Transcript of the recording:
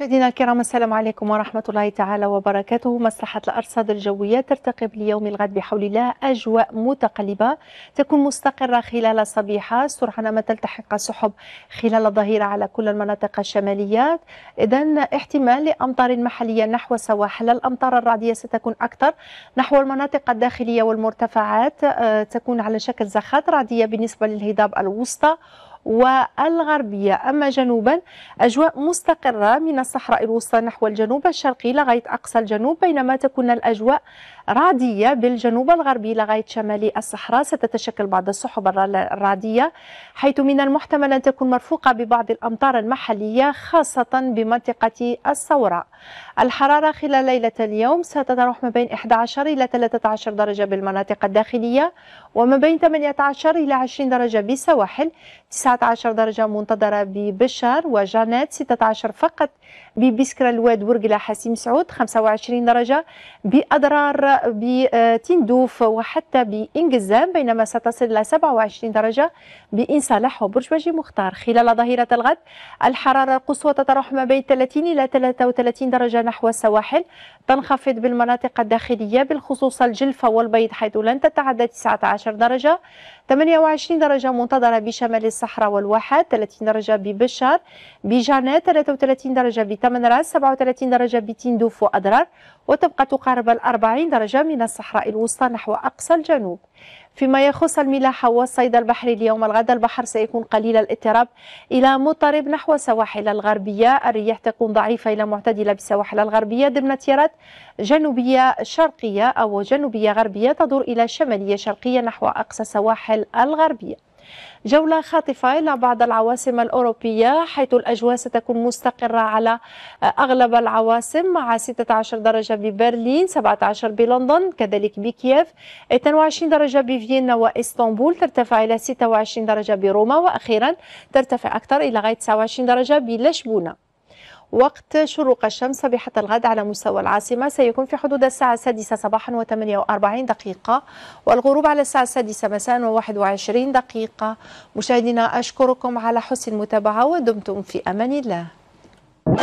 مشاهدينا الكرام السلام عليكم ورحمة الله تعالى وبركاته مصلحة الأرصاد الجوية ترتقب ليوم الغد بحول الله أجواء متقلبة تكون مستقرة خلال الصبيحة سرعان ما تلتحق السحب خلال الظهيرة على كل المناطق الشمالية إذا احتمال لأمطار محلية نحو السواحل الأمطار الرعدية ستكون أكثر نحو المناطق الداخلية والمرتفعات آه، تكون على شكل زخات رعدية بالنسبة للهضاب الوسطى والغربية أما جنوبا أجواء مستقرة من الصحراء الوسطى نحو الجنوب الشرقي لغاية أقصى الجنوب بينما تكون الأجواء رعدية بالجنوب الغربي لغاية شمال الصحراء ستتشكل بعض السحب الرعدية حيث من المحتمل أن تكون مرفوقة ببعض الأمطار المحلية خاصة بمنطقة الصورة الحرارة خلال ليلة اليوم ستتراوح ما بين 11 إلى 13 درجة بالمناطق الداخلية وما بين 18 إلى 20 درجة بالسواحل 19 درجة منتظرة ببشر وجانات 16 فقط ببسكرة الواد ورقلة حسيم سعود 25 درجة بأضرار بتندوف وحتى بإنجزام بينما ستصل إلى 27 درجة بإن صالح وبرج وجي مختار خلال ظهيرة الغد الحرارة القصوى تتراوح ما بين 30 إلى 33 درجة نحو السواحل تنخفض بالمناطق الداخلية بالخصوص الجلفة والبيض حيث لن تتعدى 19 درجة 28 درجة منتظرة بشمال الصحراء الصحراء والواحد 30 درجة ببشر بجانا 33 درجة بتمن راس 37 درجة بتندوف وأضرار وتبقى تقارب ال 40 درجة من الصحراء الوسطى نحو أقصى الجنوب فيما يخص الملاحة والصيد البحري اليوم الغد البحر سيكون قليل الاضطراب إلى مضطرب نحو السواحل الغربية الرياح تكون ضعيفة إلى معتدلة بالسواحل الغربية ضمن تيارات جنوبية شرقية أو جنوبية غربية تدور إلى شمالية شرقية نحو أقصى السواحل الغربية جولة خاطفة إلى بعض العواصم الأوروبية حيث الأجواء ستكون مستقرة على آه، أغلب العواصم مع 16 درجة ببرلين 17 بلندن كذلك بكييف 22 درجة بفيينا وإسطنبول ترتفع إلى 26 درجة بروما وأخيرا ترتفع أكثر إلى غاية 29 درجة بلشبونة وقت شروق الشمس صبيحة الغد على مستوى العاصمة سيكون في حدود الساعة السادسة صباحا و48 دقيقة والغروب على الساعة السادسة مساء و21 دقيقة مشاهدينا أشكركم على حسن المتابعة ودمتم في أمان الله